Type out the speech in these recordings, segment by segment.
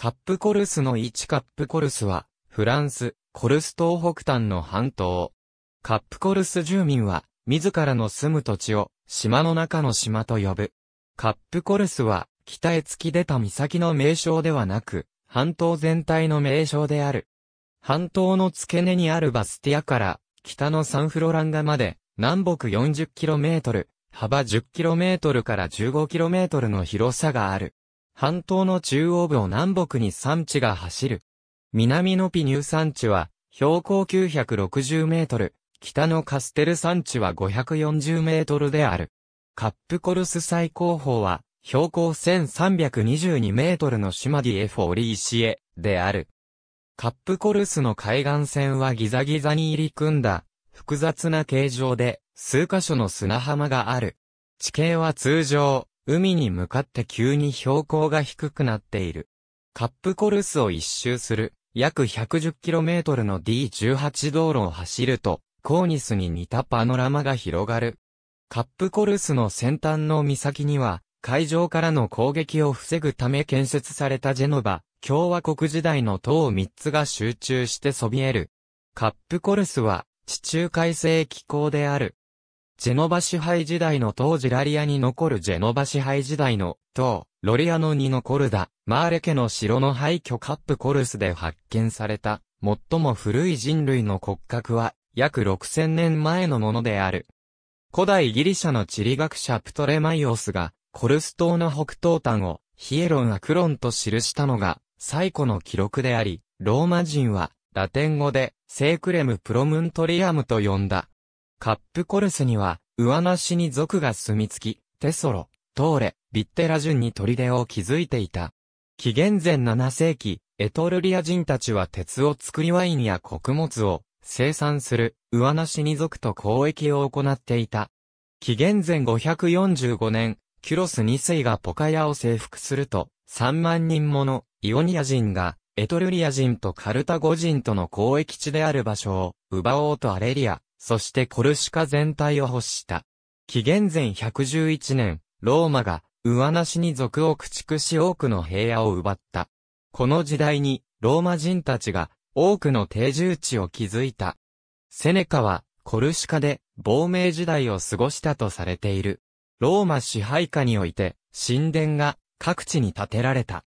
カップコルスの1カップコルスは、フランス、コルス東北端の半島。カップコルス住民は、自らの住む土地を、島の中の島と呼ぶ。カップコルスは、北へ突き出た岬の名称ではなく、半島全体の名称である。半島の付け根にあるバスティアから、北のサンフロランガまで、南北 40km、幅 10km から 15km の広さがある。半島の中央部を南北に山地が走る。南のピニュー山地は、標高960メートル、北のカステル山地は540メートルである。カップコルス最高峰は、標高1322メートルの島ディエフォリーシエである。カップコルスの海岸線はギザギザに入り組んだ複雑な形状で数箇所の砂浜がある。地形は通常海に向かって急に標高が低くなっている。カップコルスを一周する、約 110km の D18 道路を走ると、コーニスに似たパノラマが広がる。カップコルスの先端の岬には、海上からの攻撃を防ぐため建設されたジェノバ、共和国時代の塔3つが集中してそびえる。カップコルスは、地中海性気候である。ジェノバ支配時代の当時ラリアに残るジェノバ支配時代の、当、ロリアノに残るだ、マーレ家の城の廃墟カップコルスで発見された、最も古い人類の骨格は、約6000年前のものである。古代ギリシャの地理学者プトレマイオスが、コルス島の北東端を、ヒエロンアクロンと記したのが、最古の記録であり、ローマ人は、ラテン語で、セークレムプロムントリアムと呼んだ。カップコルスには、上なしに族が住み着き、テソロ、トーレ、ビッテラ順に砦を築いていた。紀元前7世紀、エトルリア人たちは鉄を作りワインや穀物を生産する、上なしに族と交易を行っていた。紀元前545年、キュロス2世がポカヤを征服すると、3万人ものイオニア人が、エトルリア人とカルタゴ人との交易地である場所を奪おうとアレリア、そしてコルシカ全体を欲した。紀元前111年、ローマが、上なしに族を駆逐し多くの平野を奪った。この時代に、ローマ人たちが、多くの定住地を築いた。セネカは、コルシカで、亡命時代を過ごしたとされている。ローマ支配下において、神殿が、各地に建てられた。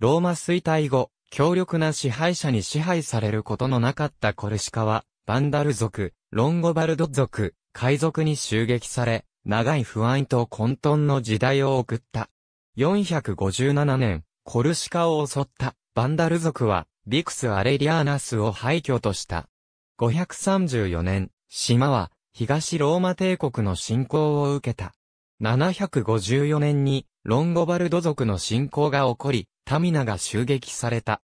ローマ衰退後、強力な支配者に支配されることのなかったコルシカは、バンダル族、ロンゴバルド族、海賊に襲撃され、長い不安と混沌の時代を送った。457年、コルシカを襲ったバンダル族は、ビクス・アレリアーナスを廃墟とした。534年、島は、東ローマ帝国の侵攻を受けた。754年に、ロンゴバルド族の侵攻が起こり、タミナが襲撃された。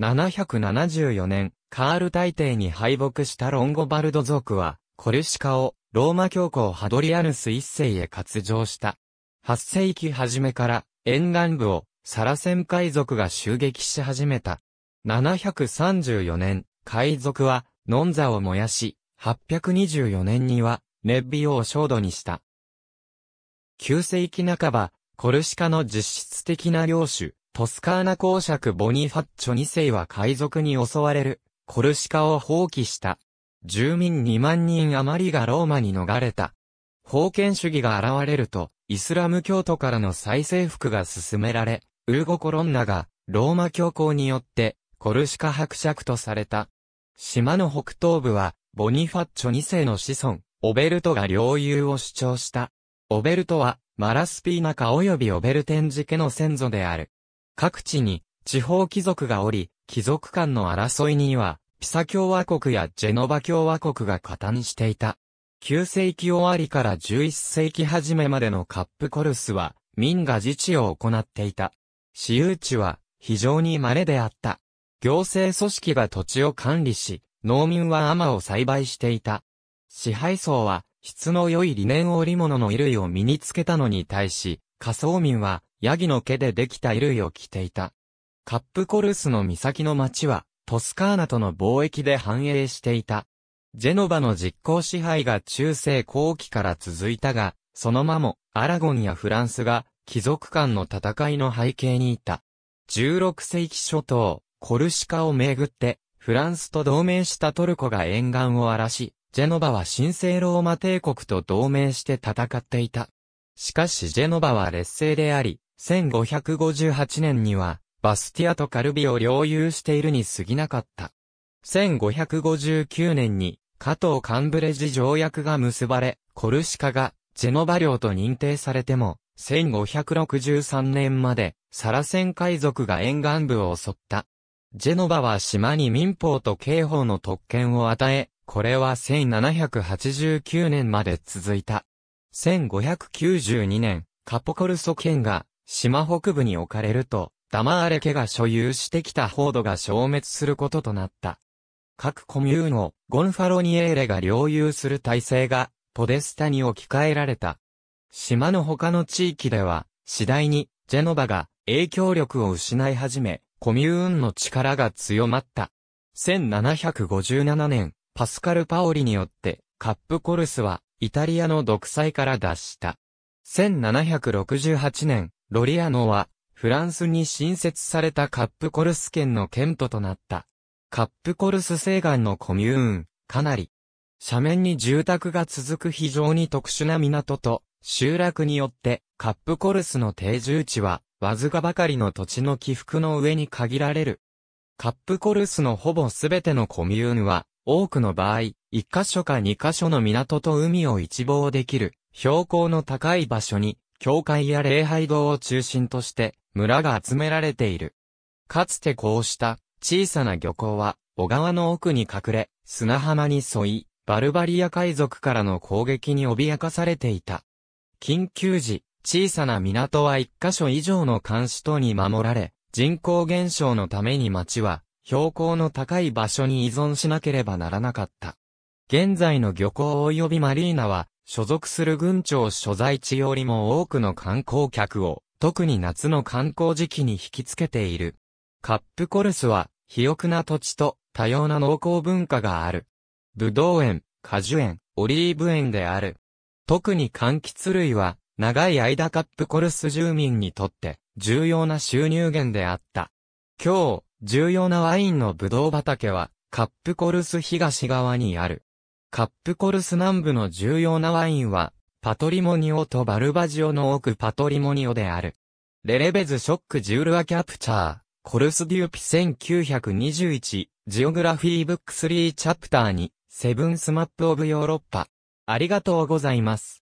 774年、カール大帝に敗北したロンゴバルド族は、コルシカをローマ教皇ハドリアヌス一世へ割上した。8世紀初めから沿岸部をサラセン海賊が襲撃し始めた。734年、海賊はノンザを燃やし、824年にはネッビオを焦土にした。9世紀半ば、コルシカの実質的な領主、トスカーナ公爵ボニファッチョ2世は海賊に襲われるコルシカを放棄した。住民2万人余りがローマに逃れた。封建主義が現れると、イスラム教徒からの再征服が進められ、ウーゴ・コロンナが、ローマ教皇によって、コルシカ伯爵とされた。島の北東部は、ボニファッチョ2世の子孫、オベルトが領有を主張した。オベルトは、マラスピーナカ及びオベルテンジ家の先祖である。各地に、地方貴族がおり、貴族間の争いには、ピサ共和国やジェノバ共和国が加担していた。9世紀終わりから11世紀初めまでのカップコルスは、民が自治を行っていた。私有地は、非常に稀であった。行政組織が土地を管理し、農民はアマを栽培していた。支配層は、質の良いリネン織物の衣類を身につけたのに対し、仮想民は、ヤギの毛でできた衣類を着ていた。カップコルスの岬の町は、トスカーナとの貿易で繁栄していた。ジェノバの実効支配が中世後期から続いたが、その間も、アラゴンやフランスが、貴族間の戦いの背景にいた。16世紀初頭、コルシカをめぐって、フランスと同盟したトルコが沿岸を荒らし、ジェノバは神聖ローマ帝国と同盟して戦っていた。しかしジェノバは劣勢であり、1558年にはバスティアとカルビを領有しているに過ぎなかった。1559年に、加藤カンブレジ条約が結ばれ、コルシカが、ジェノバ領と認定されても、1563年まで、サラセン海賊が沿岸部を襲った。ジェノバは島に民法と刑法の特権を与え、これは1789年まで続いた。1592年、カポコルソ県が、島北部に置かれると、ダマーレ家が所有してきたフォードが消滅することとなった。各コミューンをゴンファロニエーレが領有する体制がポデスタに置き換えられた。島の他の地域では次第にジェノバが影響力を失い始め、コミューンの力が強まった。1757年、パスカル・パオリによってカップコルスはイタリアの独裁から脱した。1768年、ロリアノはフランスに新設されたカップコルス県の県都となった。カップコルス西岸のコミューン、かなり。斜面に住宅が続く非常に特殊な港と、集落によって、カップコルスの定住地は、わずかばかりの土地の起伏の上に限られる。カップコルスのほぼすべてのコミューンは、多くの場合、一箇所か二箇所の港と海を一望できる、標高の高い場所に、教会や礼拝堂を中心として、村が集められている。かつてこうした小さな漁港は小川の奥に隠れ、砂浜に沿い、バルバリア海賊からの攻撃に脅かされていた。緊急時、小さな港は一箇所以上の監視等に守られ、人口減少のために町は、標高の高い場所に依存しなければならなかった。現在の漁港及びマリーナは、所属する軍庁所在地よりも多くの観光客を特に夏の観光時期に引きつけている。カップコルスは、肥沃な土地と多様な農耕文化がある。ブドウ園、果樹園、オリーブ園である。特に柑橘類は、長い間カップコルス住民にとって重要な収入源であった。今日、重要なワインのブドウ畑は、カップコルス東側にある。カップコルス南部の重要なワインは、パトリモニオとバルバジオの奥パトリモニオである。レレベズショックジュールアキャプチャー、コルスデューピ1921、ジオグラフィーブック3チャプターに、セブンスマップオブヨーロッパ。ありがとうございます。